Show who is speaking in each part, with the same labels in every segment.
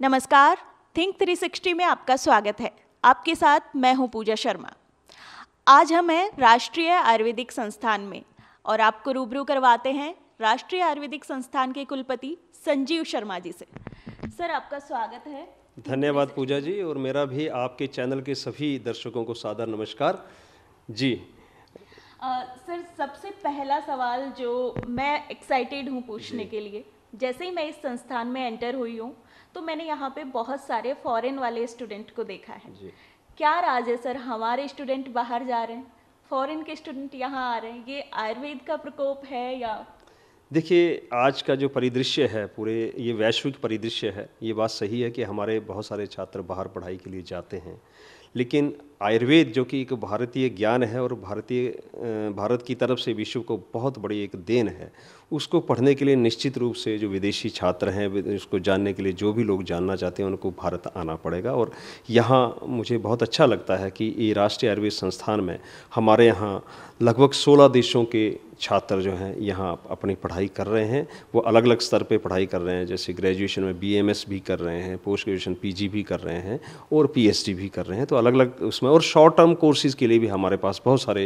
Speaker 1: नमस्कार थिंक 360 में आपका स्वागत है आपके साथ मैं हूं पूजा शर्मा आज हम हैं राष्ट्रीय आयुर्वेदिक संस्थान में और आपको रूबरू करवाते हैं राष्ट्रीय आयुर्वेदिक संस्थान के कुलपति संजीव शर्मा जी से सर आपका स्वागत है
Speaker 2: धन्यवाद पूजा जी और मेरा भी आपके चैनल के सभी दर्शकों को सादर नमस्कार जी
Speaker 1: आ, सर सबसे पहला सवाल जो मैं एक्साइटेड हूँ पूछने के लिए जैसे ही मैं इस संस्थान में एंटर हुई हूँ तो मैंने यहाँ पे बहुत सारे फॉरेन वाले स्टूडेंट को देखा है क्या राज है सर हमारे स्टूडेंट बाहर जा रहे हैं फॉरेन के स्टूडेंट यहाँ आ रहे हैं ये आयुर्वेद का प्रकोप है या
Speaker 2: देखिए आज का जो परिदृश्य है पूरे ये वैश्विक परिदृश्य है ये बात सही है कि हमारे बहुत सारे छात्र बाहर पढ़ाई के लिए जाते हैं लेकिन आयुर्वेद जो कि एक भारतीय ज्ञान है और भारतीय भारत की तरफ से विश्व को बहुत बड़ी एक देन है उसको पढ़ने के लिए निश्चित रूप से जो विदेशी छात्र हैं उसको जानने के लिए जो भी लोग जानना चाहते हैं उनको भारत आना पड़ेगा और यहाँ मुझे बहुत अच्छा लगता है कि ये राष्ट्रीय आयुर्वेद संस्थान में हमारे यहाँ लगभग सोलह देशों के छात्र जो हैं यहाँ अपनी पढ़ाई कर रहे हैं वो अलग अलग स्तर पे पढ़ाई कर रहे हैं जैसे ग्रेजुएशन में बीएमएस भी कर रहे हैं पोस्ट ग्रेजुएशन पीजी भी कर रहे हैं और पीएचडी भी कर रहे हैं तो अलग अलग उसमें में और शॉर्ट टर्म कोर्सेज़ के लिए भी हमारे पास बहुत सारे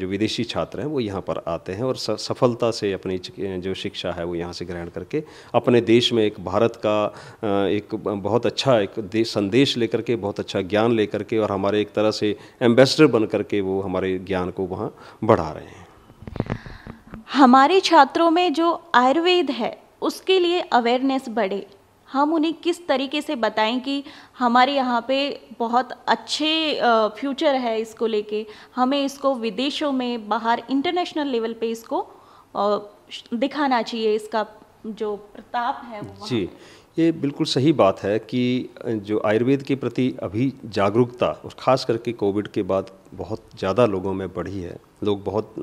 Speaker 2: जो विदेशी छात्र हैं वो यहाँ पर आते हैं और सफलता से अपनी जो शिक्षा है वो यहाँ से ग्रहण करके अपने देश में एक भारत का एक बहुत अच्छा एक संदेश लेकर के बहुत अच्छा ज्ञान लेकर के और हमारे एक तरह से एम्बेसडर बन करके वो हमारे ज्ञान को वहाँ बढ़ा रहे हैं
Speaker 1: हमारे छात्रों में जो आयुर्वेद है उसके लिए अवेयरनेस बढ़े हम उन्हें किस तरीके से बताएं कि हमारे यहाँ पे बहुत अच्छे फ्यूचर है इसको लेके हमें इसको विदेशों में बाहर इंटरनेशनल लेवल पे इसको दिखाना चाहिए इसका जो प्रताप है वो जी
Speaker 2: ये बिल्कुल सही बात है कि जो आयुर्वेद के प्रति अभी जागरूकता और ख़ास करके कोविड के बाद बहुत ज़्यादा लोगों में बढ़ी है लोग बहुत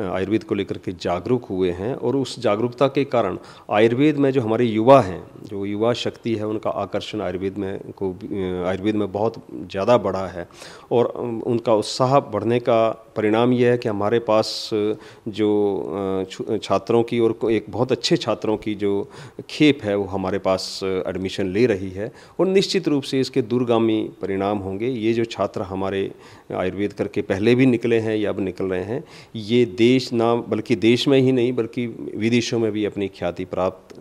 Speaker 2: आयुर्वेद को लेकर के जागरूक हुए हैं और उस जागरूकता के कारण आयुर्वेद में जो हमारे युवा हैं जो युवा शक्ति है उनका आकर्षण आयुर्वेद में को आयुर्वेद में बहुत ज़्यादा बढ़ा है और उनका उत्साह बढ़ने का परिणाम यह है कि हमारे पास जो छात्रों की और एक बहुत अच्छे छात्रों की जो खेप है वो हमारे पास एडमिशन ले रही है और निश्चित रूप से इसके दूरगामी परिणाम होंगे ये जो छात्र हमारे आयुर्वेद करके पहले भी निकले हैं या अब निकल रहे हैं ये देश ना बल्कि देश में ही नहीं बल्कि विदेशों में भी अपनी ख्याति प्राप्त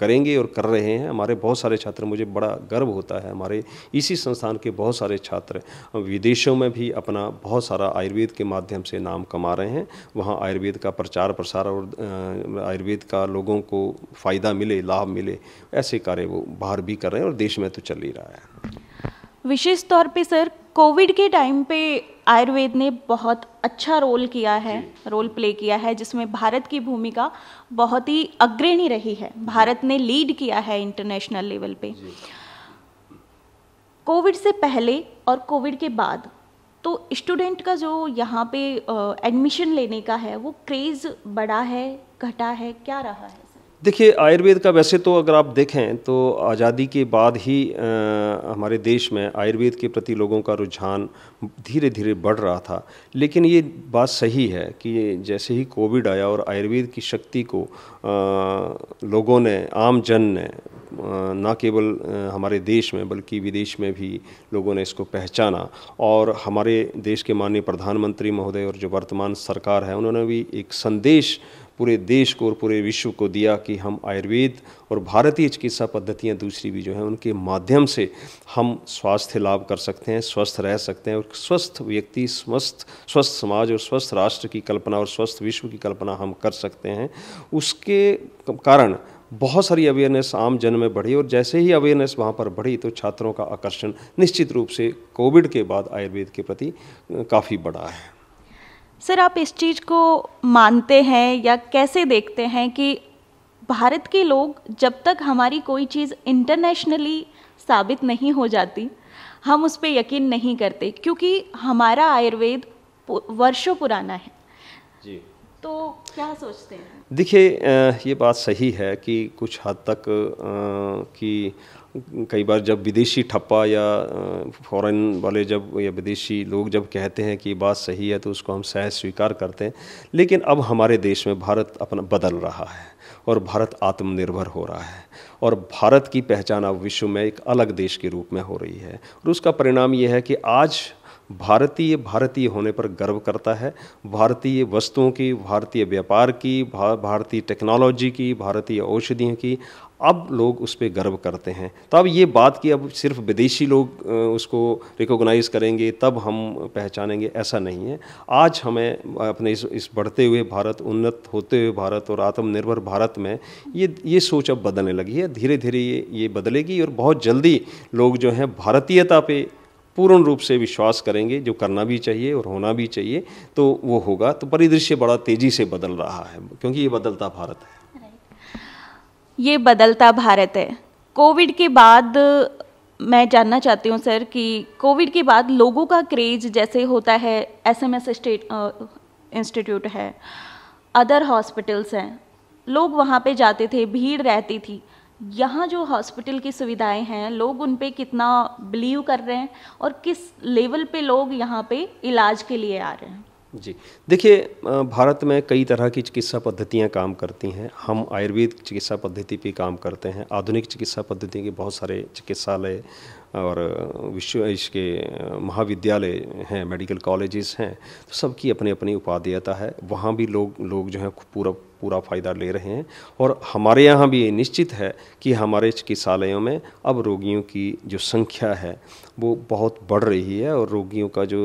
Speaker 2: करेंगे और कर रहे हैं हमारे बहुत सारे छात्र मुझे बड़ा गर्व होता है हमारे इसी संस्थान के बहुत सारे छात्र विदेशों में भी अपना बहुत सारा आयुर्वेद के माध्यम से नाम कमा रहे हैं वहाँ आयुर्वेद का प्रचार प्रसार और आयुर्वेद का लोगों को फ़ायदा मिले लाभ मिले ऐसे कार्य वो बाहर भी कर रहे हैं और देश में तो चल ही रहा है
Speaker 1: विशेष तौर पे सर कोविड के टाइम पे आयुर्वेद ने बहुत अच्छा रोल किया है रोल प्ले किया है जिसमें भारत की भूमिका बहुत ही अग्रणी रही है भारत ने लीड किया है इंटरनेशनल लेवल पे कोविड से पहले और कोविड के बाद तो स्टूडेंट का जो यहाँ पे एडमिशन लेने का है वो क्रेज़ बढ़ा है घटा है क्या रहा है
Speaker 2: देखिए आयुर्वेद का वैसे तो अगर आप देखें तो आज़ादी के बाद ही आ, हमारे देश में आयुर्वेद के प्रति लोगों का रुझान धीरे धीरे बढ़ रहा था लेकिन ये बात सही है कि जैसे ही कोविड आया और आयुर्वेद की शक्ति को आ, लोगों ने आम जन ने ना केवल हमारे देश में बल्कि विदेश में भी लोगों ने इसको पहचाना और हमारे देश के माननीय प्रधानमंत्री महोदय और जो वर्तमान सरकार है उन्होंने भी एक संदेश पूरे देश को और पूरे विश्व को दिया कि हम आयुर्वेद और भारतीय चिकित्सा पद्धतियाँ दूसरी भी जो हैं उनके माध्यम से हम स्वास्थ्य लाभ कर सकते हैं स्वस्थ रह सकते हैं और स्वस्थ व्यक्ति स्वस्थ स्वस्थ समाज और स्वस्थ राष्ट्र की कल्पना और स्वस्थ विश्व की कल्पना हम कर सकते हैं उसके कारण बहुत सारी अवेयरनेस आम जन में बढ़ी और जैसे ही अवेयरनेस वहाँ पर बढ़ी तो छात्रों का आकर्षण निश्चित रूप से कोविड के बाद आयुर्वेद के प्रति काफ़ी बढ़ा है
Speaker 1: सर आप इस चीज़ को मानते हैं या कैसे देखते हैं कि भारत के लोग जब तक हमारी कोई चीज़ इंटरनेशनली साबित नहीं हो जाती हम उस पर यकीन नहीं करते क्योंकि हमारा आयुर्वेद वर्षों पुराना है जी तो क्या सोचते हैं
Speaker 2: देखिए ये बात सही है कि कुछ हद तक कि कई बार जब विदेशी ठप्पा या फॉरेन वाले जब या विदेशी लोग जब कहते हैं कि बात सही है तो उसको हम सहज स्वीकार करते हैं लेकिन अब हमारे देश में भारत अपना बदल रहा है और भारत आत्मनिर्भर हो रहा है और भारत की पहचान अब विश्व में एक अलग देश के रूप में हो रही है और उसका परिणाम यह है कि आज भारतीय भारतीय होने पर गर्व करता है भारतीय वस्तुओं की भारतीय व्यापार की भारतीय टेक्नोलॉजी की भारतीय औषधियों की अब लोग उस पर गर्व करते हैं तो अब ये बात कि अब सिर्फ विदेशी लोग उसको रिकॉग्नाइज़ करेंगे तब हम पहचानेंगे ऐसा नहीं है आज हमें अपने इस इस बढ़ते हुए भारत उन्नत होते हुए भारत और आत्मनिर्भर भारत में ये ये सोच अब बदलने लगी है धीरे धीरे ये ये बदलेगी और बहुत जल्दी लोग जो हैं भारतीयता पे पूर्ण रूप से विश्वास करेंगे जो करना भी चाहिए और होना भी चाहिए तो वो होगा तो परिदृश्य बड़ा तेज़ी से बदल रहा है क्योंकि ये बदलता भारत है
Speaker 1: ये बदलता भारत है कोविड के बाद मैं जानना चाहती हूँ सर कि कोविड के बाद लोगों का क्रेज जैसे होता है एस एम एस इंस्टीट्यूट है अदर हॉस्पिटल्स हैं लोग वहाँ पे जाते थे भीड़ रहती थी यहाँ जो हॉस्पिटल की सुविधाएं हैं लोग उन पर कितना बिलीव कर रहे हैं और किस लेवल पे लोग यहाँ पे इलाज के लिए आ रहे हैं
Speaker 2: जी देखिए भारत में कई तरह की चिकित्सा पद्धतियाँ काम करती हैं हम आयुर्वेद चिकित्सा पद्धति पे काम करते हैं आधुनिक चिकित्सा पद्धति के बहुत सारे चिकित्सालय और विश्व इसके महाविद्यालय हैं मेडिकल कॉलेजेस हैं तो सबकी अपनी अपनी उपाधेयता है वहाँ भी लोग लोग जो हैं पूरा पूरा फ़ायदा ले रहे हैं और हमारे यहाँ भी ये निश्चित है कि हमारे चिकित्सालयों में अब रोगियों की जो संख्या है वो बहुत बढ़ रही है और रोगियों का जो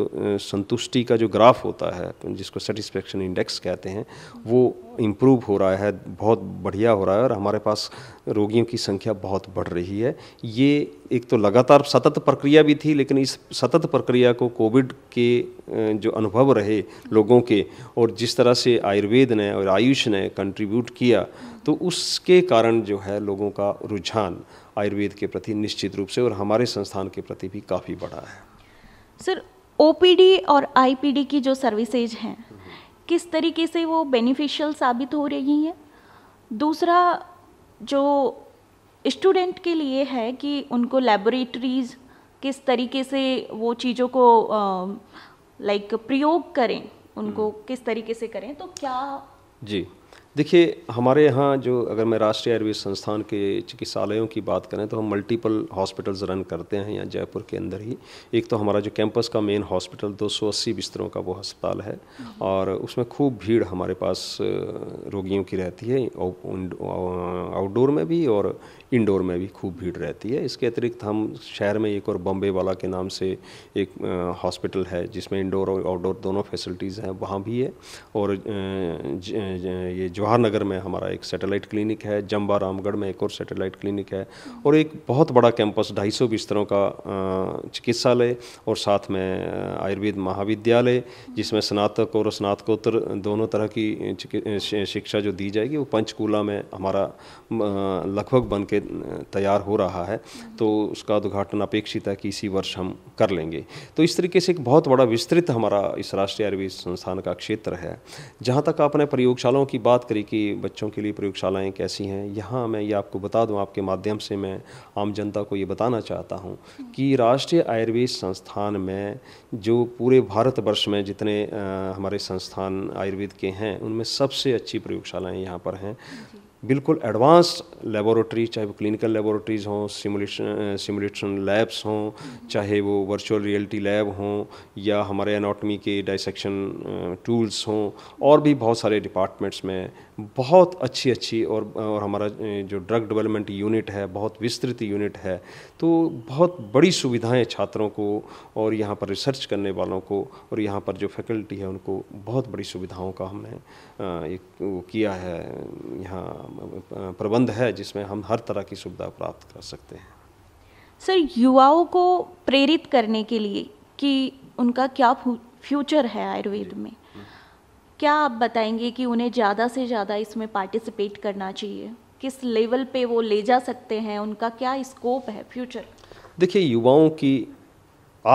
Speaker 2: संतुष्टि का जो ग्राफ होता है जिसको सेटिस्फेक्शन इंडेक्स कहते हैं वो इम्प्रूव हो रहा है बहुत बढ़िया हो रहा है और हमारे पास रोगियों की संख्या बहुत बढ़ रही है ये एक तो लगातार सतत प्रक्रिया भी थी लेकिन इस सतत प्रक्रिया को कोविड के जो अनुभव रहे लोगों के और जिस तरह से आयुर्वेद ने और आयुष ने कंट्रीब्यूट किया तो उसके कारण जो है लोगों का रुझान आयुर्वेद के प्रति निश्चित रूप से और हमारे संस्थान के प्रति भी काफ़ी बढ़ा है
Speaker 1: सर ओपीडी और आईपीडी की जो सर्विसेज हैं किस तरीके से वो बेनिफिशियल साबित हो रही हैं दूसरा जो स्टूडेंट के लिए है कि उनको लेबोरेटरीज़ किस तरीके से वो चीज़ों को लाइक प्रयोग करें उनको हम्म। किस तरीके से करें तो क्या
Speaker 2: जी देखिए हमारे यहाँ जो अगर मैं राष्ट्रीय आयुर्वेद संस्थान के चिकित्सालयों की बात करें तो हम मल्टीपल हॉस्पिटल्स रन करते हैं यहाँ जयपुर के अंदर ही एक तो हमारा जो कैंपस का मेन हॉस्पिटल 280 बिस्तरों का वो अस्पताल है हम्म। और उसमें खूब भीड़ हमारे पास रोगियों की रहती है आउटडोर में भी और इंडोर में भी खूब भीड़ रहती है इसके अतिरिक्त हम शहर में एक और बॉम्बे वाला के नाम से एक हॉस्पिटल है जिसमें इंडोर और आउटडोर दोनों फैसिलिटीज़ हैं वहाँ भी है और ज, ज, ज, ये जवाहर नगर में हमारा एक सैटेलाइट क्लिनिक है जम्बा रामगढ़ में एक और सैटेलाइट क्लिनिक है और एक बहुत बड़ा कैंपस ढाई सौ बिस्तरों का चिकित्सालय और साथ में आयुर्वेद महाविद्यालय जिसमें स्नातक और स्नातकोत्तर दोनों तरह की शिक्षा जो दी जाएगी वो पंचकूला में हमारा लगभग बन के तैयार हो रहा है तो उसका उद्घाटन अपेक्षित है कि इसी वर्ष हम कर लेंगे तो इस तरीके से एक बहुत बड़ा विस्तृत हमारा इस राष्ट्रीय आयुर्वेद संस्थान का क्षेत्र है जहाँ तक आपने प्रयोगशालाओं की बात तरीके बच्चों के लिए प्रयोगशालाएं कैसी हैं यहाँ मैं ये आपको बता दूं आपके माध्यम से मैं आम जनता को ये बताना चाहता हूँ कि राष्ट्रीय आयुर्वेद संस्थान में जो पूरे भारतवर्ष में जितने हमारे संस्थान आयुर्वेद के हैं उनमें सबसे अच्छी प्रयोगशालाएँ यहाँ पर हैं बिल्कुल एडवांस लेबोरेटरी चाहे वो क्लिनिकल लेबोरेटरीज़ हों सिमुलेशन सिमुलेशन लैब्स हों चाहे वो वर्चुअल रियलिटी लैब हों या हमारे एनाटॉमी के डाइसेक्शन टूल्स हों और भी बहुत सारे डिपार्टमेंट्स में बहुत अच्छी अच्छी और और हमारा जो ड्रग डेवलपमेंट यूनिट है बहुत विस्तृत यूनिट है तो बहुत बड़ी सुविधाएं छात्रों को और यहाँ पर रिसर्च करने वालों को और यहाँ पर जो फैकल्टी है उनको बहुत बड़ी सुविधाओं का हमने एक वो किया है यहाँ प्रबंध है जिसमें हम हर तरह की सुविधा प्राप्त कर सकते हैं
Speaker 1: सर युवाओं को प्रेरित करने के लिए कि उनका क्या फ्यूचर है आयुर्वेद में क्या आप बताएंगे कि उन्हें ज़्यादा से ज़्यादा इसमें पार्टिसिपेट करना चाहिए किस लेवल पे वो ले जा सकते हैं उनका क्या स्कोप है फ्यूचर
Speaker 2: देखिए युवाओं की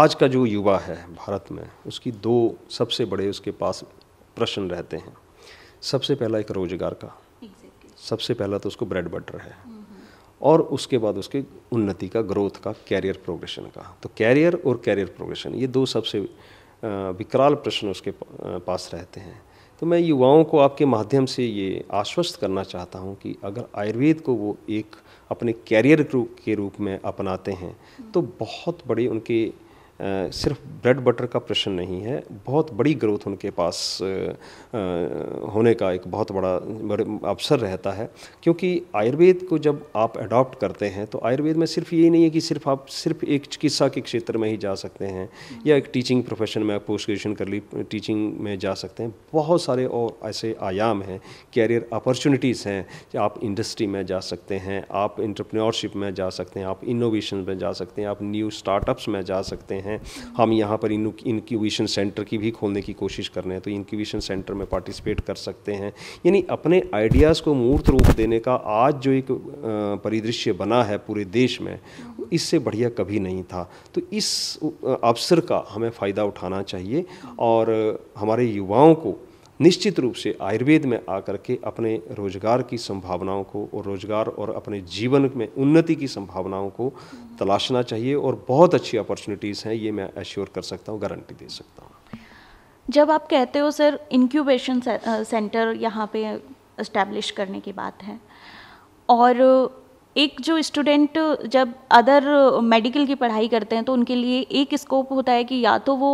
Speaker 2: आज का जो युवा है भारत में उसकी दो सबसे बड़े उसके पास प्रश्न रहते हैं सबसे पहला एक रोजगार का सबसे पहला तो उसको ब्रेड बटर है हम्म, हम्म। और उसके बाद उसके उन्नति का ग्रोथ का कैरियर प्रोग्रेशन का तो कैरियर और कैरियर प्रोग्रेशन ये दो सबसे विकराल प्रश्न उसके पास रहते हैं तो मैं युवाओं को आपके माध्यम से ये आश्वस्त करना चाहता हूँ कि अगर आयुर्वेद को वो एक अपने कैरियर के रूप में अपनाते हैं तो बहुत बड़े उनके सिर्फ ब्रेड बटर का प्रश्न नहीं है बहुत बड़ी ग्रोथ उनके पास होने का एक बहुत बड़ा बड़े अवसर रहता है क्योंकि आयुर्वेद को जब आप अडॉप्ट करते हैं तो आयुर्वेद में सिर्फ ये नहीं है कि सिर्फ आप सिर्फ एक चिकित्सा के क्षेत्र में ही जा सकते हैं या एक टीचिंग प्रोफेशन में आप पोस्ट ग्रेजुएशन कर ली टीचिंग में जा सकते हैं बहुत सारे और ऐसे आयाम हैं कैरियर अपॉर्चुनिटीज़ हैं कि आप इंडस्ट्री में जा सकते हैं आप इंटरप्रनोरशिप में जा सकते हैं आप इनोवेशन में जा सकते हैं आप न्यू स्टार्टअप्स में जा सकते हैं हैं हम यहाँ पर इनक्यूबेशन सेंटर की भी खोलने की कोशिश कर रहे हैं तो इनक्यूबेशन सेंटर में पार्टिसिपेट कर सकते हैं यानी अपने आइडियाज़ को मूर्त रूप देने का आज जो एक परिदृश्य बना है पूरे देश में इससे बढ़िया कभी नहीं था तो इस अवसर का हमें फ़ायदा उठाना चाहिए और हमारे युवाओं को निश्चित रूप से आयुर्वेद में आकर के अपने रोजगार की संभावनाओं को और रोजगार और अपने जीवन में उन्नति की संभावनाओं को तलाशना चाहिए और बहुत अच्छी अपॉर्चुनिटीज़ हैं ये मैं एश्योर कर सकता हूँ गारंटी दे सकता हूँ
Speaker 1: जब आप कहते हो सर इनक्यूबेशन सेंटर यहाँ पे इस्टेब्लिश करने की बात है और एक जो स्टूडेंट जब अदर मेडिकल की पढ़ाई करते हैं तो उनके लिए एक स्कोप होता है कि या तो वो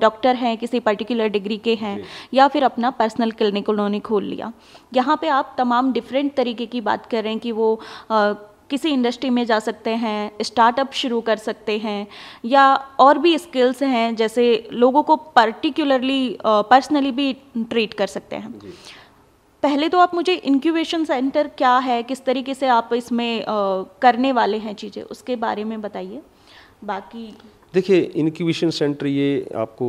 Speaker 1: डॉक्टर हैं किसी पर्टिकुलर डिग्री के हैं या फिर अपना पर्सनल क्लिनिक उन्होंने खोल लिया यहाँ पे आप तमाम डिफरेंट तरीके की बात कर रहे हैं कि वो आ, किसी इंडस्ट्री में जा सकते हैं स्टार्टअप शुरू कर सकते हैं या और भी स्किल्स हैं जैसे लोगों को पर्टिकुलरली पर्सनली भी ट्रीट कर सकते हैं पहले तो आप मुझे इंक्यूबेशन सेंटर क्या है किस तरीके से आप इसमें करने वाले हैं चीज़ें उसके बारे में बताइए बाकी
Speaker 2: देखिए इनक्यूबेशन सेंटर ये आपको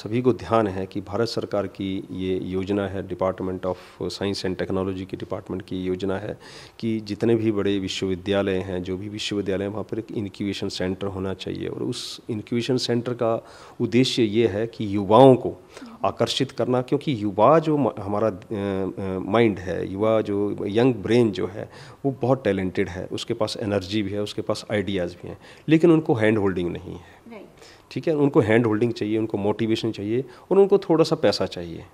Speaker 2: सभी को ध्यान है कि भारत सरकार की ये योजना है department of science and technology की डिपार्टमेंट की योजना है कि जितने भी बड़े विश्वविद्यालय हैं जो भी विश्वविद्यालय हैं वहाँ पर एक इनक्यूबेशन सेंटर होना चाहिए और उस इनक्यूबेशन सेंटर का उद्देश्य ये है कि युवाओं को आकर्षित करना क्योंकि युवा जो हमारा माइंड है युवा जो यंग ब्रेन जो है वो बहुत टैलेंटेड है उसके पास एनर्जी भी है उसके पास आइडियाज़ भी हैं लेकिन उनको हैंड होल्ड होल्डिंग नहीं है ठीक है उनको हैंड होल्डिंग चाहिए उनको मोटिवेशन चाहिए और उनको थोड़ा सा पैसा चाहिए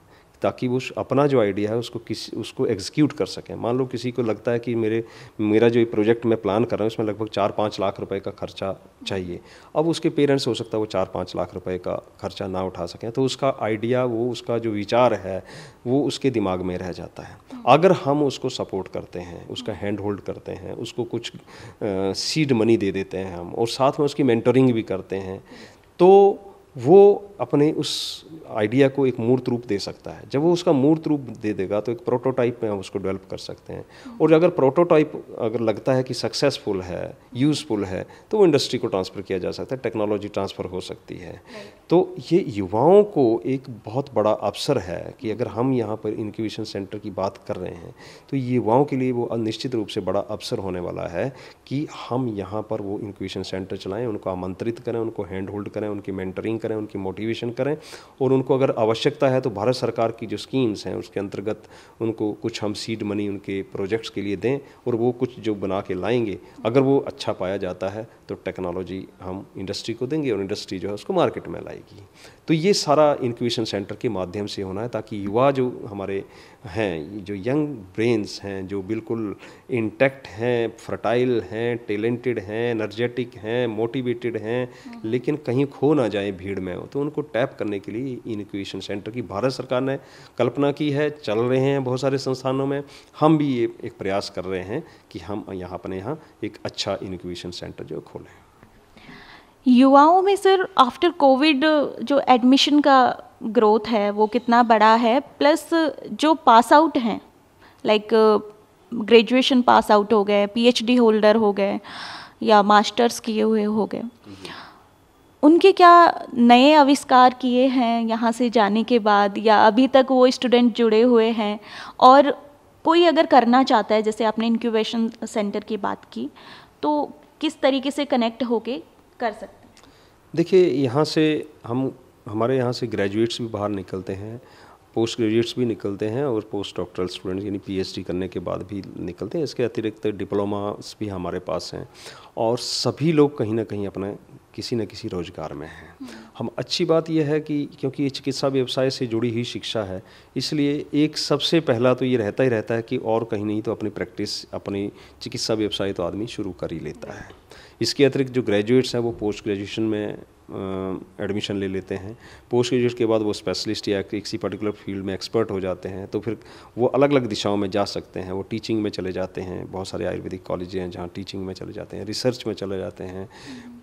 Speaker 2: ताकि वो अपना जो आइडिया है उसको किस उसको एग्जीक्यूट कर सकें मान लो किसी को लगता है कि मेरे मेरा जो प्रोजेक्ट मैं प्लान कर रहा हूँ इसमें लगभग चार पाँच लाख रुपए का खर्चा चाहिए अब उसके पेरेंट्स हो सकता है वो चार पाँच लाख रुपए का खर्चा ना उठा सकें तो उसका आइडिया वो उसका जो विचार है वो उसके दिमाग में रह जाता है अगर हम उसको सपोर्ट करते हैं उसका हैंड होल्ड करते हैं उसको कुछ सीड मनी दे देते हैं हम और साथ में उसकी मेंटोरिंग भी करते हैं तो वो अपने उस आइडिया को एक मूर्त रूप दे सकता है जब वो उसका मूर्त रूप दे देगा तो एक प्रोटोटाइप में हम उसको डेवलप कर सकते हैं और अगर प्रोटोटाइप अगर लगता है कि सक्सेसफुल है यूज़फुल है तो वो इंडस्ट्री को ट्रांसफ़र किया जा सकता है टेक्नोलॉजी ट्रांसफ़र हो सकती है तो ये युवाओं को एक बहुत बड़ा अवसर है कि अगर हम यहाँ पर इनक्यूबेशन सेंटर की बात कर रहे हैं तो युवाओं के लिए वो निश्चित रूप से बड़ा अवसर होने वाला है कि हम यहाँ पर वो इनक्यूबेशन सेंटर चलाएँ उनको आमंत्रित करें उनको हैंड होल्ड करें उनकी मैंटरिंग करें उनकी मोटिवेशन करें और उनको अगर आवश्यकता है तो भारत सरकार की जो स्कीम्स हैं उसके अंतर्गत उनको कुछ हम सीड मनी उनके प्रोजेक्ट्स के लिए दें और वो कुछ जो बना के लाएंगे अगर वो अच्छा पाया जाता है तो टेक्नोलॉजी हम इंडस्ट्री को देंगे और इंडस्ट्री जो है उसको मार्केट में लाएगी तो ये सारा इनक्यूबेशन सेंटर के माध्यम से होना है ताकि युवा जो हमारे हैं जो यंग ब्रेन्स हैं जो बिल्कुल इंटैक्ट हैं फर्टाइल हैं टैलेंटेड हैं एनर्जेटिक हैं मोटिवेटेड हैं हम्म। लेकिन कहीं खो ना जाए भीड़ में तो उनको टैप करने के लिए इनक्यूशन सेंटर की भारत सरकार ने कल्पना की है चल रहे हैं बहुत सारे संस्थानों में हम भी ये एक प्रयास कर रहे हैं कि हम यहाँ अपने यहाँ एक अच्छा इनक्यूशन सेंटर जो खोलें
Speaker 1: युवाओं में सर आफ्टर कोविड जो एडमिशन का ग्रोथ है वो कितना बड़ा है प्लस जो पास आउट हैं लाइक ग्रेजुएशन पास आउट हो गए पीएचडी होल्डर हो गए या मास्टर्स किए हुए हो गए उनके क्या नए आविष्कार किए हैं यहाँ से जाने के बाद या अभी तक वो स्टूडेंट जुड़े हुए हैं और कोई अगर करना चाहता है जैसे आपने इंक्यूबेशन सेंटर की बात की तो किस तरीके से कनेक्ट होके कर सकते हैं
Speaker 2: देखिए यहाँ से हम हमारे यहाँ से ग्रेजुएट्स भी बाहर निकलते हैं पोस्ट ग्रेजुएट्स भी निकलते हैं और पोस्ट डॉक्टरल स्टूडेंट्स यानी पीएचडी करने के बाद भी निकलते हैं इसके अतिरिक्त डिप्लोमास भी हमारे पास हैं और सभी लोग कहीं ना कहीं अपने किसी न किसी रोजगार में हैं हम्म। हम अच्छी बात यह है कि क्योंकि ये चिकित्सा व्यवसाय से जुड़ी हुई शिक्षा है इसलिए एक सबसे पहला तो ये रहता ही रहता है कि और कहीं नहीं तो अपनी प्रैक्टिस अपनी चिकित्सा व्यवसाय तो आदमी शुरू कर ही लेता है इसके अतिरिक्त जो ग्रेजुएट्स हैं वो पोस्ट ग्रेजुएशन में एडमिशन ले लेते हैं पोस्ट ग्रेजुएट के बाद वो स्पेशलिस्ट या किसी पर्टिकुलर फील्ड में एक्सपर्ट हो जाते हैं तो फिर वो अलग अलग दिशाओं में जा सकते हैं वो टीचिंग में चले जाते हैं बहुत सारे आयुर्वेदिक कॉलेज हैं जहाँ टीचिंग में चले जाते हैं रिसर्च में चले जाते हैं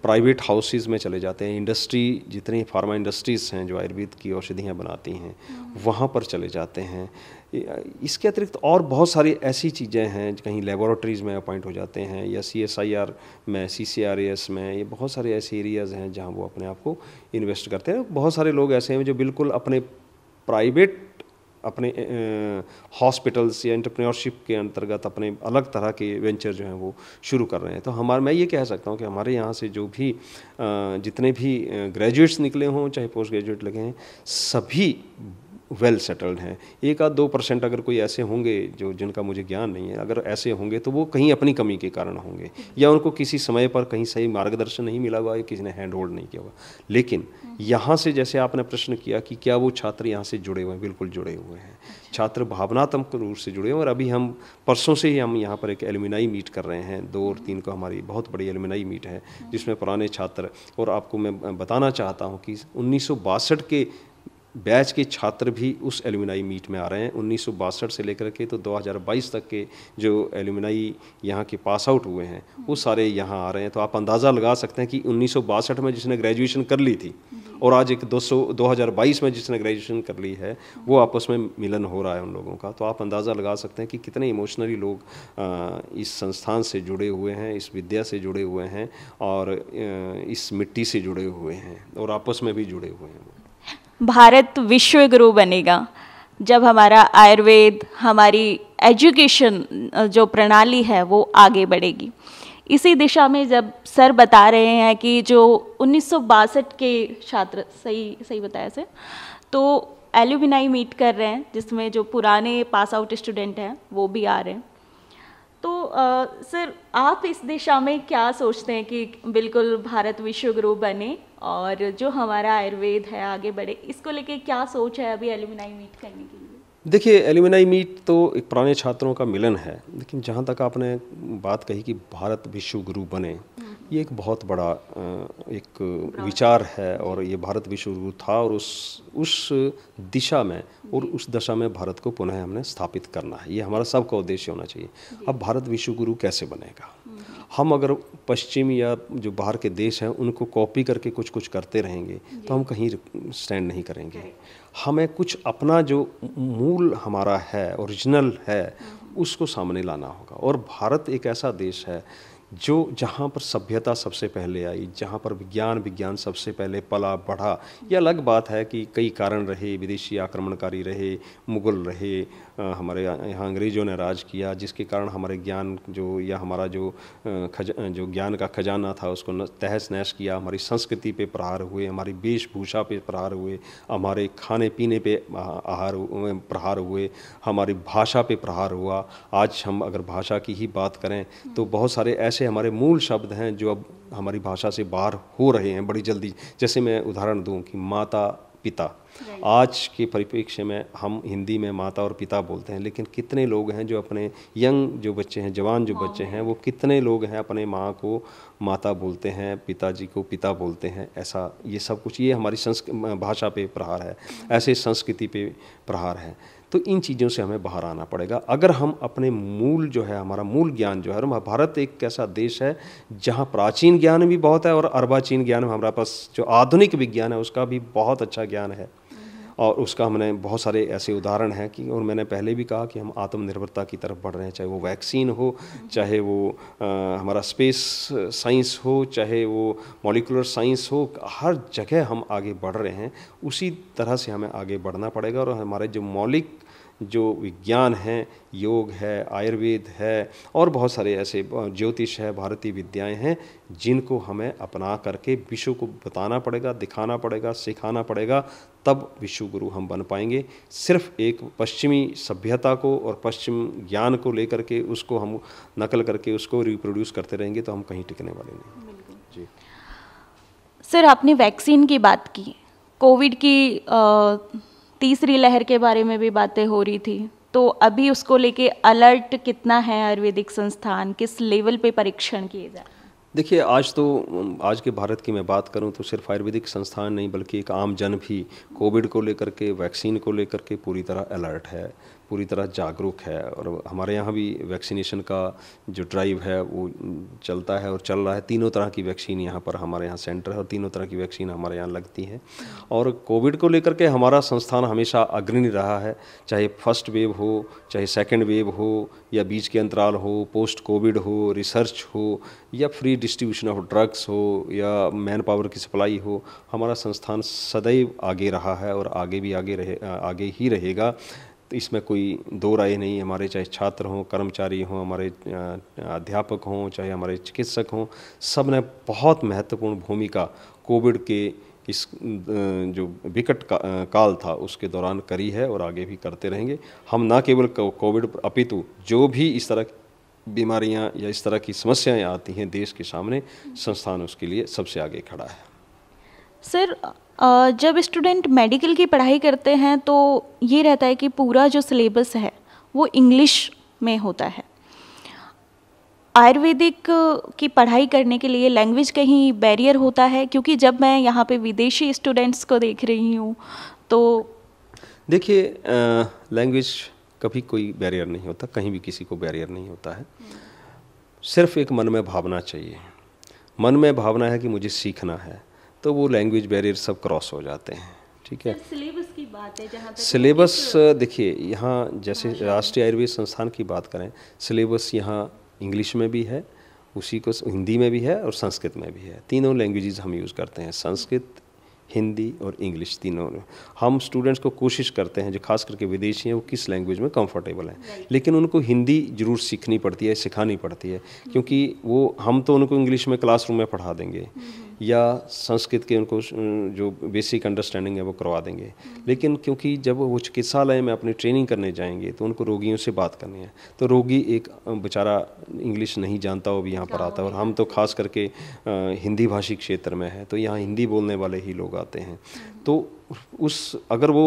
Speaker 2: प्राइवेट हाउसेज में चले जाते हैं इंडस्ट्री जितनी फार्मा इंडस्ट्रीज़ हैं जो आयुर्वेद की औषधियाँ बनाती हैं वहाँ पर चले जाते हैं इसके अतिरिक्त और बहुत सारी ऐसी चीज़ें हैं कहीं लेबोरेटरीज़ में अपॉइंट हो जाते हैं या सी एस आई आर में सी सी आर एस में ये बहुत सारे ऐसे एरियाज़ हैं जहाँ वो अपने आप को इन्वेस्ट करते हैं बहुत सारे लोग ऐसे हैं जो बिल्कुल अपने प्राइवेट अपने हॉस्पिटल्स या इंटरप्रेन्योरशिप के अंतर्गत अपने अलग तरह के वेंचर जो हैं वो शुरू कर रहे हैं तो हमारे मैं ये कह सकता हूँ कि हमारे यहाँ से जो भी जितने भी ग्रेजुएट्स निकले हों चाहे पोस्ट ग्रेजुएट लगे हैं सभी वेल सेटल्ड हैं एक आध दो परसेंट अगर कोई ऐसे होंगे जो जिनका मुझे ज्ञान नहीं है अगर ऐसे होंगे तो वो कहीं अपनी कमी के कारण होंगे या उनको किसी समय पर कहीं सही मार्गदर्शन नहीं मिला हुआ या किसी ने हैंड होल्ड नहीं किया हुआ लेकिन यहाँ से जैसे आपने प्रश्न किया कि क्या वो छात्र यहाँ से जुड़े हुए हैं बिल्कुल जुड़े हुए हैं अच्छा। छात्र भावनात्मक रूप से जुड़े हुए और अभी हम परसों से ही हम यहाँ पर एक एलुमिनाई मीट कर रहे हैं दो और तीन को हमारी बहुत बड़ी एलुमिनाई मीट है जिसमें पुराने छात्र और आपको मैं बताना चाहता हूँ कि उन्नीस के बैच के छात्र भी उस एलुमिनाई मीट में आ रहे हैं उन्नीस से लेकर के तो 2022 तक के जो एलुमिनाई यहाँ के पास आउट हुए हैं वो सारे यहाँ आ रहे हैं तो आप अंदाज़ा लगा सकते हैं कि उन्नीस में जिसने ग्रेजुएशन कर ली थी और आज एक 200 2022 में जिसने ग्रेजुएशन कर ली है वो आपस में मिलन हो रहा है उन लोगों का तो आप अंदाज़ा लगा सकते हैं कि कितने इमोशनली लोग इस संस्थान से जुड़े हुए हैं इस विद्या से जुड़े हुए हैं और इस मिट्टी से जुड़े हुए हैं और आपस में भी जुड़े हुए हैं
Speaker 1: भारत विश्व गुरु बनेगा जब हमारा आयुर्वेद हमारी एजुकेशन जो प्रणाली है वो आगे बढ़ेगी इसी दिशा में जब सर बता रहे हैं कि जो उन्नीस के छात्र सही सही बताया सर तो एल्यूमिनाई मीट कर रहे हैं जिसमें जो पुराने पास आउट स्टूडेंट हैं वो भी आ रहे हैं तो आ, सर आप इस दिशा में क्या सोचते हैं कि बिल्कुल भारत विश्व गुरु बने और जो हमारा आयुर्वेद है आगे बढ़े इसको लेके क्या सोच है अभी एलुमिनाई मीट करने के लिए
Speaker 2: देखिए एल्यूमिनाई मीट तो एक पुराने छात्रों का मिलन है लेकिन जहाँ तक आपने बात कही कि भारत विश्व गुरु बने
Speaker 1: हम्म।
Speaker 2: ये एक बहुत बड़ा एक विचार है और ये भारत विश्व गुरु था और उस उस दिशा में और उस दशा में भारत को पुनः हमने स्थापित करना है ये हमारा सबका उद्देश्य होना चाहिए अब भारत विश्व गुरु कैसे बनेगा हम अगर पश्चिम या जो बाहर के देश हैं उनको कॉपी करके कुछ कुछ करते रहेंगे तो हम कहीं स्टैंड नहीं करेंगे हमें कुछ अपना जो मूल हमारा है ओरिजिनल है हम्म। उसको सामने लाना होगा और भारत एक ऐसा देश है जो जहाँ पर सभ्यता सबसे पहले आई जहाँ पर विज्ञान विज्ञान सबसे पहले पला बढ़ा यह अलग बात है कि कई कारण रहे विदेशी आक्रमणकारी रहे मुगल रहे हमारे यहाँ अंग्रेज़ों ने राज किया जिसके कारण हमारे ज्ञान जो या हमारा जो खज जो ज्ञान का खजाना था उसको तहस नहस किया हमारी संस्कृति पे प्रहार हुए हमारी वेशभूषा पे प्रहार हुए हमारे खाने पीने पे आहार प्रहार हुए हमारी भाषा पे प्रहार हुआ आज हम अगर भाषा की ही बात करें तो बहुत सारे ऐसे हमारे मूल शब्द हैं जो अब हमारी भाषा से बाहर हो रहे हैं बड़ी जल्दी जैसे मैं उदाहरण दूं कि माता पिता आज के परिप्रेक्ष्य में हम हिंदी में माता और पिता बोलते हैं लेकिन कितने लोग हैं जो अपने यंग जो बच्चे हैं जवान जो हाँ। बच्चे हैं वो कितने लोग हैं अपने माँ को माता बोलते हैं पिताजी को पिता बोलते हैं ऐसा ये सब कुछ ये हमारी संस्कृ भाषा पे प्रहार है हाँ। ऐसे संस्कृति पे प्रहार है तो इन चीज़ों से हमें बाहर आना पड़ेगा अगर हम अपने मूल जो है हमारा मूल ज्ञान जो है भारत एक ऐसा देश है जहाँ प्राचीन ज्ञान भी बहुत है और अरबाचीन ज्ञान हमारे पास जो आधुनिक विज्ञान है उसका भी बहुत अच्छा ज्ञान है और उसका हमने बहुत सारे ऐसे उदाहरण हैं कि और मैंने पहले भी कहा कि हम आत्मनिर्भरता की तरफ बढ़ रहे हैं चाहे वो वैक्सीन हो चाहे वो आ, हमारा स्पेस साइंस हो चाहे वो मॉलिकुलर साइंस हो हर जगह हम आगे बढ़ रहे हैं उसी तरह से हमें आगे बढ़ना पड़ेगा और हमारे जो मौलिक जो विज्ञान हैं योग है आयुर्वेद है और बहुत सारे ऐसे ज्योतिष है भारतीय विद्याएं हैं जिनको हमें अपना करके विश्व को बताना पड़ेगा दिखाना पड़ेगा सिखाना पड़ेगा तब विश्व गुरु हम बन पाएंगे सिर्फ एक पश्चिमी सभ्यता को और पश्चिम ज्ञान को लेकर के उसको हम नकल करके उसको रिप्रोड्यूस करते रहेंगे तो हम कहीं टिकने वाले नहीं जी
Speaker 1: सर आपने वैक्सीन की बात की कोविड की आ... तीसरी लहर के बारे में भी बातें हो रही थी तो अभी उसको लेके अलर्ट कितना है आयुर्वेदिक संस्थान किस लेवल पे परीक्षण किए जाए
Speaker 2: देखिए आज तो आज के भारत की मैं बात करूं तो सिर्फ आयुर्वेदिक संस्थान नहीं बल्कि एक आम जन भी कोविड को लेकर के वैक्सीन को लेकर के पूरी तरह अलर्ट है पूरी तरह जागरूक है और हमारे यहाँ भी वैक्सीनेशन का जो ड्राइव है वो चलता है और चल रहा है तीनों तरह की वैक्सीन यहाँ पर हमारे यहाँ सेंटर है और तीनों तरह की वैक्सीन हमारे यहाँ लगती है और कोविड को लेकर के हमारा संस्थान हमेशा अग्रणी रहा है चाहे फर्स्ट वेव हो चाहे सेकेंड वेव हो या बीच के अंतराल हो पोस्ट कोविड हो रिसर्च हो या फ्री डिस्ट्रीब्यूशन ऑफ ड्रग्स हो या मैन पावर की सप्लाई हो हमारा संस्थान सदैव आगे रहा है और आगे भी आगे रहे आगे ही रहेगा तो इसमें कोई दो राय नहीं हमारे चाहे छात्र हों कर्मचारी हों हमारे अध्यापक हों चाहे हमारे चिकित्सक हों सब ने बहुत महत्वपूर्ण भूमिका कोविड के इस जो विकट का, काल था उसके दौरान करी है और आगे भी करते रहेंगे हम ना केवल कोविड अपितु जो भी इस तरह बीमारियां या इस तरह की समस्याएं आती हैं देश के सामने संस्थान उसके लिए सबसे आगे खड़ा है
Speaker 1: सर जब स्टूडेंट मेडिकल की पढ़ाई करते हैं तो ये रहता है कि पूरा जो सिलेबस है वो इंग्लिश में होता है आयुर्वेदिक की पढ़ाई करने के लिए लैंग्वेज कहीं बैरियर होता है क्योंकि जब मैं यहाँ पे विदेशी स्टूडेंट्स को देख रही हूँ तो
Speaker 2: देखिए लैंग्वेज कभी कोई बैरियर नहीं होता कहीं भी किसी को बैरियर नहीं होता है सिर्फ एक मन में भावना चाहिए मन में भावना है कि मुझे सीखना है तो वो लैंग्वेज बैरियर सब क्रॉस हो जाते हैं ठीक है
Speaker 1: सिलेबस की बात है जहाँ
Speaker 2: सिलेबस देखिए यहाँ जैसे हाँ, राष्ट्रीय आयुर्वेद संस्थान की बात करें सिलेबस यहाँ इंग्लिश में भी है उसी को हिंदी में भी है और संस्कृत में भी है तीनों लैंग्वेजेस हम यूज़ करते हैं संस्कृत हिंदी और इंग्लिश तीनों हम स्टूडेंट्स को कोशिश करते हैं जो खास करके विदेशी हैं वो किस लैंग्वेज में कंफर्टेबल हैं लेकिन उनको हिंदी जरूर सीखनी पड़ती है सिखानी पड़ती है क्योंकि वो हम तो उनको इंग्लिश में क्लासरूम में पढ़ा देंगे हम्म, हम्म। या संस्कृत के उनको जो बेसिक अंडरस्टैंडिंग है वो करवा देंगे लेकिन क्योंकि जब वो चिकित्सालय में अपनी ट्रेनिंग करने जाएंगे तो उनको रोगियों से बात करनी है तो रोगी एक बेचारा इंग्लिश नहीं जानता वो भी यहाँ पर आता है और हाँ। हम तो खास करके हिंदी भाषी क्षेत्र में है तो यहाँ हिंदी बोलने वाले ही लोग आते हैं तो उस अगर वो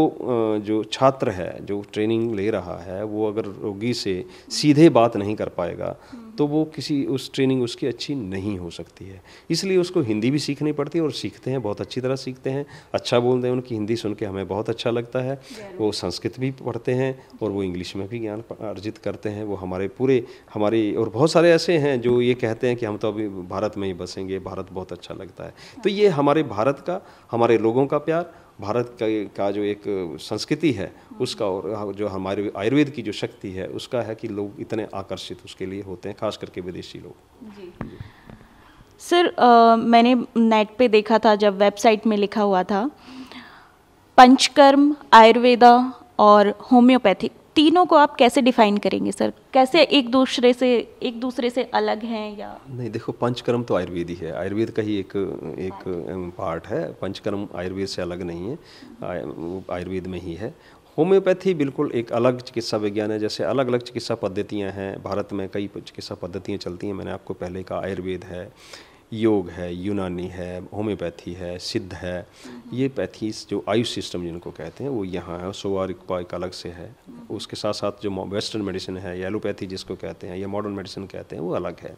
Speaker 2: जो छात्र है जो ट्रेनिंग ले रहा है वो अगर रोगी से सीधे बात नहीं कर पाएगा तो वो किसी उस ट्रेनिंग उसकी अच्छी नहीं हो सकती है इसलिए उसको हिंदी भी सीखनी पड़ती है और सीखते हैं बहुत अच्छी तरह सीखते हैं अच्छा बोलते हैं उनकी हिंदी सुन के हमें बहुत अच्छा लगता है वो संस्कृत भी पढ़ते हैं और वो इंग्लिश में भी ज्ञान अर्जित करते हैं वो हमारे पूरे हमारे और बहुत सारे ऐसे हैं जो ये कहते हैं कि हम तो अभी भारत में ही बसेंगे भारत बहुत अच्छा लगता है तो ये हमारे भारत का हमारे लोगों का प्यार भारत का का जो एक संस्कृति है हाँ। उसका और हाँ, जो हमारे आयुर्वेद की जो शक्ति है उसका है कि लोग इतने आकर्षित उसके लिए होते हैं खास करके विदेशी लोग
Speaker 1: जी। सर आ, मैंने नेट पे देखा था जब वेबसाइट में लिखा हुआ था पंचकर्म आयुर्वेदा और होम्योपैथिक तीनों को आप कैसे डिफाइन करेंगे सर कैसे एक दूसरे से एक दूसरे से अलग हैं या
Speaker 2: नहीं देखो पंचकर्म तो आयुर्वेद ही है आयुर्वेद का ही एक एक पार्ट है पंचकर्म आयुर्वेद से अलग नहीं है आयुर्वेद में ही है होम्योपैथी बिल्कुल एक अलग चिकित्सा विज्ञान है जैसे अलग अलग चिकित्सा पद्धतियाँ हैं भारत में कई चिकित्सा पद्धतियाँ चलती हैं मैंने आपको पहले कहा आयुर्वेद है योग है यूनानी है होम्योपैथी है सिद्ध है ये पैथीस जो आयुष सिस्टम जिनको कहते हैं वो यहाँ है सोवार उपाय एक अलग से है उसके साथ साथ जो वेस्टर्न मेडिसिन है या एलोपैथी जिसको कहते हैं या मॉडर्न मेडिसिन कहते हैं वो अलग है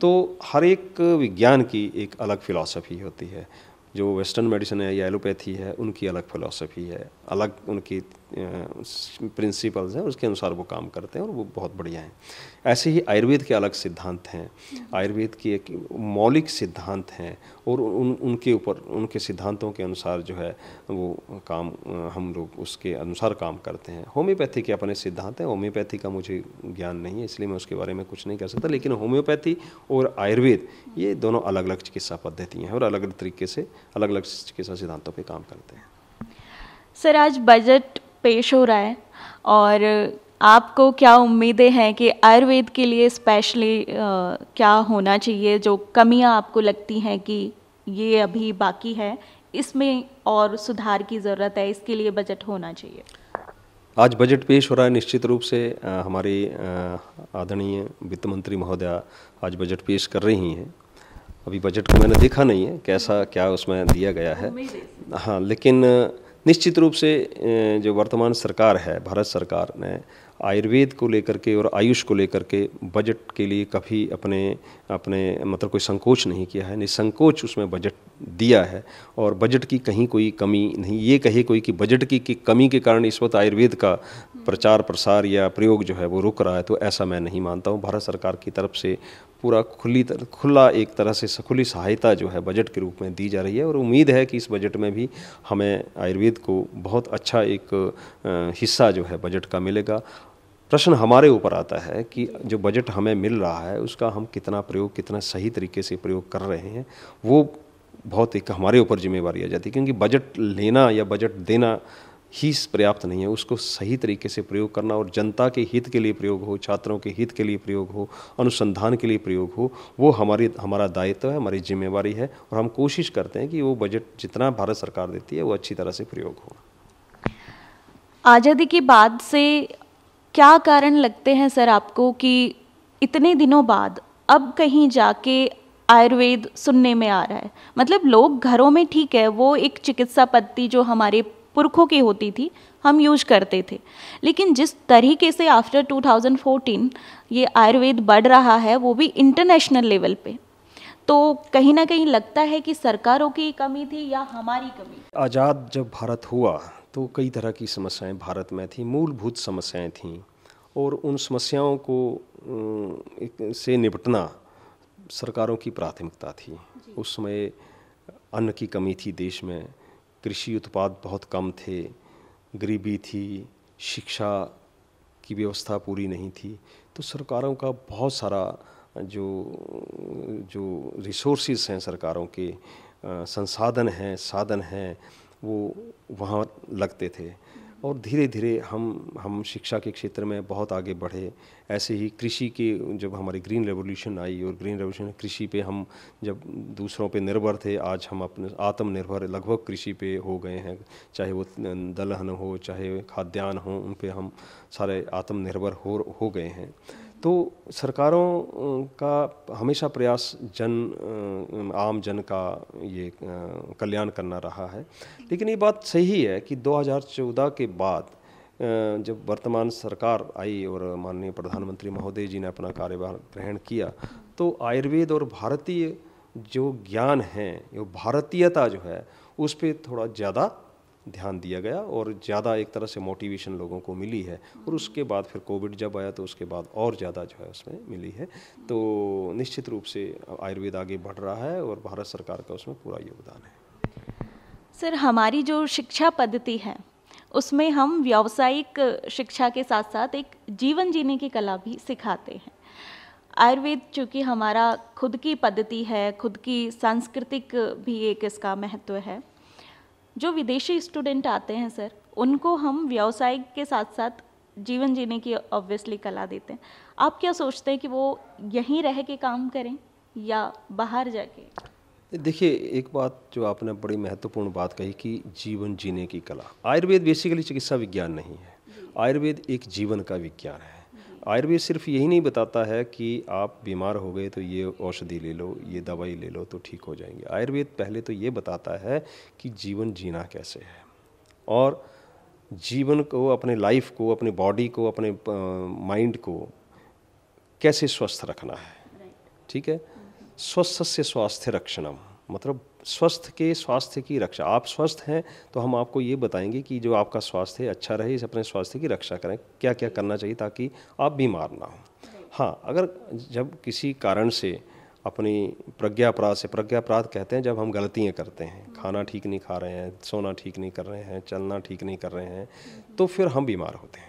Speaker 2: तो हर एक विज्ञान की एक अलग फिलॉसफी होती है जो वेस्टर्न मेडिसिन है या एलोपैथी है उनकी अलग फिलॉसफी है अलग उनकी प्रिंसिपल्स हैं उसके अनुसार वो काम करते हैं और वो बहुत बढ़िया हैं ऐसे ही आयुर्वेद के अलग सिद्धांत हैं आयुर्वेद की एक मौलिक सिद्धांत हैं और उन उनके ऊपर उनके सिद्धांतों के अनुसार जो है वो काम हम लोग उसके अनुसार काम करते हैं होम्योपैथी के अपने सिद्धांत हैं होम्योपैथी का मुझे ज्ञान नहीं है इसलिए मैं उसके बारे में कुछ नहीं कह सकता लेकिन होम्योपैथी और आयुर्वेद ये दोनों अलग अलग चिकित्सा पद्धतियाँ हैं और अलग अलग तरीके से अलग अलग चिकित्सा सिद्धांतों पर काम करते हैं
Speaker 1: सर आज बजट पेश हो रहा है और आपको क्या उम्मीदें हैं कि आयुर्वेद के लिए स्पेशली क्या होना चाहिए जो कमियां आपको लगती हैं कि ये अभी बाकी है इसमें और सुधार की ज़रूरत है इसके लिए बजट होना चाहिए
Speaker 2: आज बजट पेश हो रहा है निश्चित रूप से हमारी आदरणीय वित्त मंत्री महोदया आज बजट पेश कर रही हैं अभी बजट को मैंने देखा नहीं है कैसा क्या उसमें दिया गया है हाँ लेकिन निश्चित रूप से जो वर्तमान सरकार है भारत सरकार ने आयुर्वेद को लेकर के और आयुष को लेकर के बजट के लिए कभी अपने अपने मतलब कोई संकोच नहीं किया है निसंकोच उसमें बजट दिया है और बजट की कहीं कोई कमी नहीं ये कहे कोई कि बजट की, कमी के कारण इस वक्त आयुर्वेद का प्रचार प्रसार या प्रयोग जो है वो रुक रहा है तो ऐसा मैं नहीं मानता हूँ भारत सरकार की तरफ से पूरा खुली तर, खुला एक तरह से खुली सहायता जो है बजट के रूप में दी जा रही है और उम्मीद है कि इस बजट में भी हमें आयुर्वेद को बहुत अच्छा एक हिस्सा जो है बजट का मिलेगा प्रश्न हमारे ऊपर आता है कि जो बजट हमें मिल रहा है उसका हम कितना प्रयोग कितना सही तरीके से प्रयोग कर रहे हैं वो बहुत एक हमारे ऊपर जिम्मेवारी आ जाती है क्योंकि बजट लेना या बजट देना ही पर्याप्त नहीं है उसको सही तरीके से प्रयोग करना और जनता के हित के लिए प्रयोग हो छात्रों के हित के लिए प्रयोग हो अनुसंधान के लिए प्रयोग हो वो हमारी हमारा दायित्व है हमारी जिम्मेवारी है और हम कोशिश करते हैं कि वो बजट जितना भारत सरकार देती है वो अच्छी तरह से प्रयोग हो
Speaker 1: आज़ादी के बाद से क्या कारण लगते हैं सर आपको कि इतने दिनों बाद अब कहीं जाके आयुर्वेद सुनने में आ रहा है मतलब लोग घरों में ठीक है वो एक चिकित्सा पद्धति जो हमारे पुरखों की होती थी हम यूज करते थे लेकिन जिस तरीके से आफ्टर 2014 ये आयुर्वेद बढ़ रहा है वो भी इंटरनेशनल लेवल पे तो कहीं ना कहीं लगता है कि सरकारों की कमी थी या हमारी कमी
Speaker 2: आज़ाद जब भारत हुआ तो कई तरह की समस्याएं भारत में थी मूलभूत समस्याएं थीं और उन समस्याओं को से निपटना सरकारों की प्राथमिकता थी उस समय अन्न की कमी थी देश में कृषि उत्पाद बहुत कम थे गरीबी थी शिक्षा की व्यवस्था पूरी नहीं थी तो सरकारों का बहुत सारा जो जो रिसोर्सेज हैं सरकारों के संसाधन हैं साधन हैं वो वहाँ लगते थे और धीरे धीरे हम हम शिक्षा के क्षेत्र में बहुत आगे बढ़े ऐसे ही कृषि के जब हमारी ग्रीन रेवोल्यूशन आई और ग्रीन रेवोल्यूशन कृषि पे हम जब दूसरों पे निर्भर थे आज हम अपने आत्मनिर्भर लगभग कृषि पे हो गए हैं चाहे वो दलहन हो चाहे खाद्यान्न हो उन पर हम सारे आत्मनिर्भर हो हो गए हैं तो सरकारों का हमेशा प्रयास जन आम जन का ये कल्याण करना रहा है लेकिन ये बात सही है कि 2014 के बाद जब वर्तमान सरकार आई और माननीय प्रधानमंत्री महोदय जी ने अपना कार्यभार ग्रहण किया तो आयुर्वेद और भारतीय जो ज्ञान है जो भारतीयता जो है उस पर थोड़ा ज़्यादा ध्यान दिया गया और ज़्यादा एक तरह से मोटिवेशन लोगों को मिली है और उसके बाद फिर कोविड जब आया तो उसके बाद और ज़्यादा जो है उसमें मिली है तो निश्चित रूप से आयुर्वेद आगे बढ़ रहा है और भारत सरकार का उसमें पूरा योगदान है
Speaker 1: सर हमारी जो शिक्षा पद्धति है उसमें हम व्यावसायिक शिक्षा के साथ साथ एक जीवन जीने की कला भी सिखाते हैं आयुर्वेद चूँकि हमारा खुद की पद्धति है खुद की सांस्कृतिक भी एक इसका महत्व है जो विदेशी स्टूडेंट आते हैं सर उनको हम व्यवसाय के साथ साथ जीवन जीने की ऑब्वियसली कला देते हैं आप क्या सोचते हैं कि वो यहीं रह के काम करें या बाहर जाके
Speaker 2: देखिए एक बात जो आपने बड़ी महत्वपूर्ण बात कही कि जीवन जीने की कला आयुर्वेद बेसिकली चिकित्सा विज्ञान नहीं है आयुर्वेद एक जीवन का विज्ञान है आयुर्वेद सिर्फ यही नहीं बताता है कि आप बीमार हो गए तो ये औषधि ले लो ये दवाई ले लो तो ठीक हो जाएंगे आयुर्वेद पहले तो ये बताता है कि जीवन जीना कैसे है और जीवन को अपने लाइफ को अपने बॉडी को अपने माइंड को कैसे स्वस्थ रखना है ठीक है स्वस्थ से स्वास्थ्य रक्षणम मतलब स्वस्थ के स्वास्थ्य की रक्षा आप स्वस्थ हैं तो हम आपको ये बताएंगे कि जो आपका स्वास्थ्य अच्छा रहे इस अपने स्वास्थ्य की रक्षा करें क्या क्या करना चाहिए ताकि आप बीमार ना हो हाँ अगर जब किसी कारण से अपनी प्रज्ञा अपराध से प्रज्ञा अपराध कहते हैं जब हम गलतियाँ करते हैं हम्म। खाना ठीक नहीं खा रहे हैं सोना ठीक नहीं कर रहे हैं चलना ठीक नहीं कर रहे हैं तो फिर हम बीमार होते हैं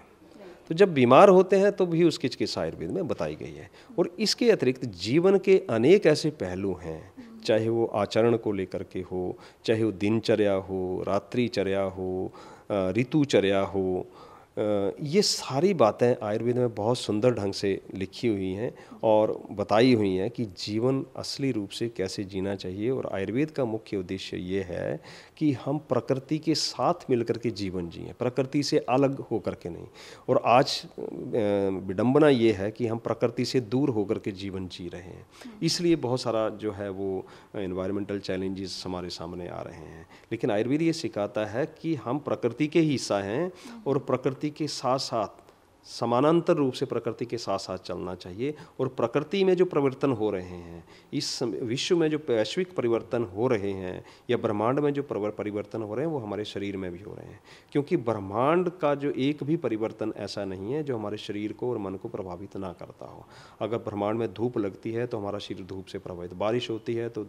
Speaker 2: तो जब बीमार होते हैं तो भी उसकी चिकित्सा आयुर्वेद में बताई गई है और इसके अतिरिक्त जीवन के अनेक ऐसे पहलू हैं चाहे वो आचरण को लेकर के हो चाहे वो दिनचर्या हो रात्रिचर्या हो ऋतुचर्या हो ये सारी बातें आयुर्वेद में बहुत सुंदर ढंग से लिखी हुई हैं और बताई हुई हैं कि जीवन असली रूप से कैसे जीना चाहिए और आयुर्वेद का मुख्य उद्देश्य ये है कि हम प्रकृति के साथ मिलकर के जीवन जिए प्रकृति से अलग होकर के नहीं और आज विडम्बना ये है कि हम प्रकृति से दूर होकर के जीवन जी रहे हैं हम्म। इसलिए बहुत सारा जो है वो इन्वायरमेंटल चैलेंजेस हमारे सामने आ रहे हैं लेकिन आयुर्वेद ये सिखाता है कि हम प्रकृति के हिस्सा हैं हम्म। और प्रकृति के साथ साथ समानांतर रूप से प्रकृति के साथ साथ चलना चाहिए और प्रकृति में जो परिवर्तन हो रहे हैं इस विश्व में जो वैश्विक परिवर्तन हो रहे हैं या ब्रह्मांड में जो परिवर्तन हो रहे हैं वो हमारे शरीर में भी हो रहे हैं क्योंकि ब्रह्मांड का जो एक भी परिवर्तन ऐसा नहीं है जो हमारे शरीर को और मन को प्रभावित ना करता हो अगर ब्रह्मांड में धूप लगती है तो हमारा शरीर धूप से प्रभावित बारिश होती है तो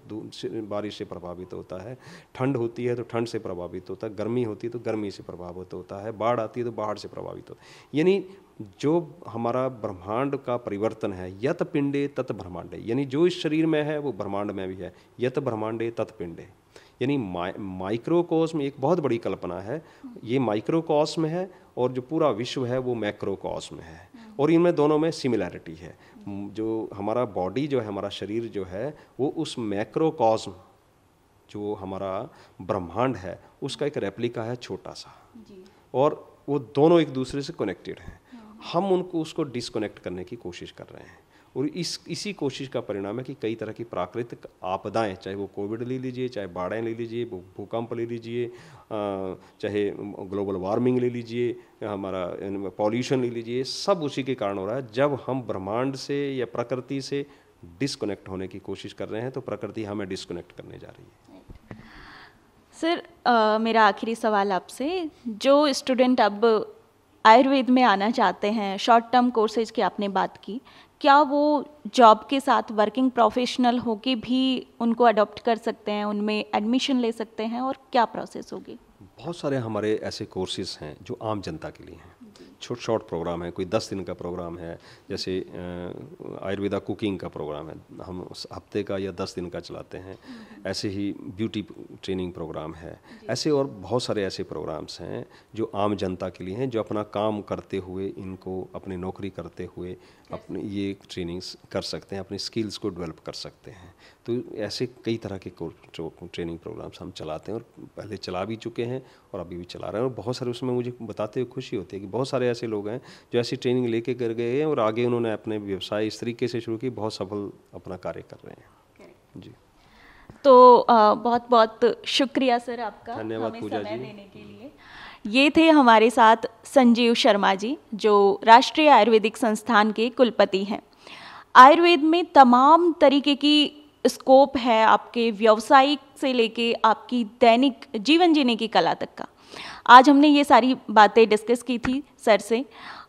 Speaker 2: बारिश से प्रभावित होता है ठंड होती है तो ठंड से प्रभावित होता है गर्मी होती है तो गर्मी से प्रभावित होता है बाढ़ आती है तो बाढ़ से प्रभावित होता है यानी जो हमारा ब्रह्मांड का परिवर्तन है यत पिंडे तत ब्रह्मांडे यानी जो इस शरीर में है वो ब्रह्मांड में भी है यत ब्रह्मांडे तत पिंडे यानी माइक्रोकॉस्म एक बहुत बड़ी कल्पना है ये माइक्रोकॉस्म है और जो पूरा विश्व है वो मैक्रोकॉस्म है और इनमें दोनों में सिमिलैरिटी है जो हमारा बॉडी जो है हमारा शरीर जो है वो उस मैक्रोकॉस्म जो हमारा ब्रह्मांड है उसका एक रेप्लिका है छोटा सा और वो दोनों एक दूसरे से कनेक्टेड हैं हम उनको उसको डिसकनेक्ट करने की कोशिश कर रहे हैं और इस इसी कोशिश का परिणाम है कि कई तरह की प्राकृतिक आपदाएं चाहे वो कोविड ले लीजिए चाहे बाढ़ें ले लीजिए भूकंप ले लीजिए चाहे ग्लोबल वार्मिंग ले लीजिए हमारा पॉल्यूशन ले लीजिए सब उसी के कारण हो रहा है जब हम ब्रह्मांड से या प्रकृति से डिसकनेक्ट होने की कोशिश कर रहे हैं तो प्रकृति हमें डिसकनेक्ट करने जा रही है
Speaker 1: सर मेरा आखिरी सवाल आपसे जो स्टूडेंट अब आयुर्वेद में आना चाहते हैं शॉर्ट टर्म कोर्सेज की आपने बात की क्या वो जॉब के साथ वर्किंग प्रोफेशनल होके भी उनको अडॉप्ट कर सकते हैं उनमें एडमिशन ले सकते हैं और क्या प्रोसेस होगी
Speaker 2: बहुत सारे हमारे ऐसे कोर्सेज हैं जो आम जनता के लिए हैं छोट शॉर्ट प्रोग्राम है कोई दस दिन का प्रोग्राम है जैसे आयुर्वेदा कुकिंग का प्रोग्राम है हम हफ्ते का या दस दिन का चलाते हैं हम्म। ऐसे ही ब्यूटी ट्रेनिंग प्रोग्राम है ऐसे और बहुत सारे ऐसे प्रोग्राम्स हैं जो आम जनता के लिए हैं जो अपना काम करते हुए इनको अपनी नौकरी करते हुए अपने ये ट्रेनिंग्स कर सकते हैं अपनी स्किल्स को डेवलप कर सकते हैं तो ऐसे कई तरह के ट्रेनिंग प्रोग्राम्स हम चलाते हैं और पहले चला भी चुके हैं और अभी भी चला रहे हैं और बहुत सारे उसमें मुझे बताते हुए खुशी होती है कि बहुत सारे ऐसे लोग हैं जो ऐसी ट्रेनिंग लेके कर गए हैं और आगे उन्होंने अपने व्यवसाय इस तरीके से शुरू की बहुत सफल अपना कार्य कर रहे हैं जी
Speaker 1: तो बहुत बहुत शुक्रिया सर आपका धन्यवाद पूजा जी देने के लिए ये थे हमारे साथ संजीव शर्मा जी जो राष्ट्रीय आयुर्वेदिक संस्थान के कुलपति हैं आयुर्वेद में तमाम तरीके की स्कोप है आपके व्यवसायिक से लेके आपकी दैनिक जीवन जीने की कला तक का आज हमने ये सारी बातें डिस्कस की थी सर से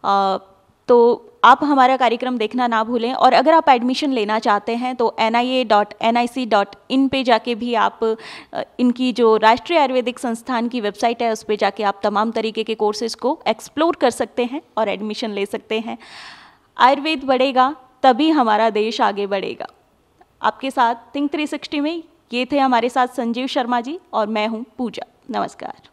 Speaker 1: आ, तो आप हमारा कार्यक्रम देखना ना भूलें और अगर आप एडमिशन लेना चाहते हैं तो N I A dot N I C dot in पर जाके भी आप इनकी जो राष्ट्रीय आयुर्वेदिक संस्थान की वेबसाइट है उस पर जाके आप तमाम तरीके के कोर्सेज को एक्सप्लोर कर सकते हैं और एडमिशन ले सकते हैं आयुर्वेद बढ़ेगा तभी हमारा देश आगे बढ़ेगा आपके साथ थिंक 360 में ये थे हमारे साथ संजीव शर्मा जी और मैं हूँ पूजा नमस्कार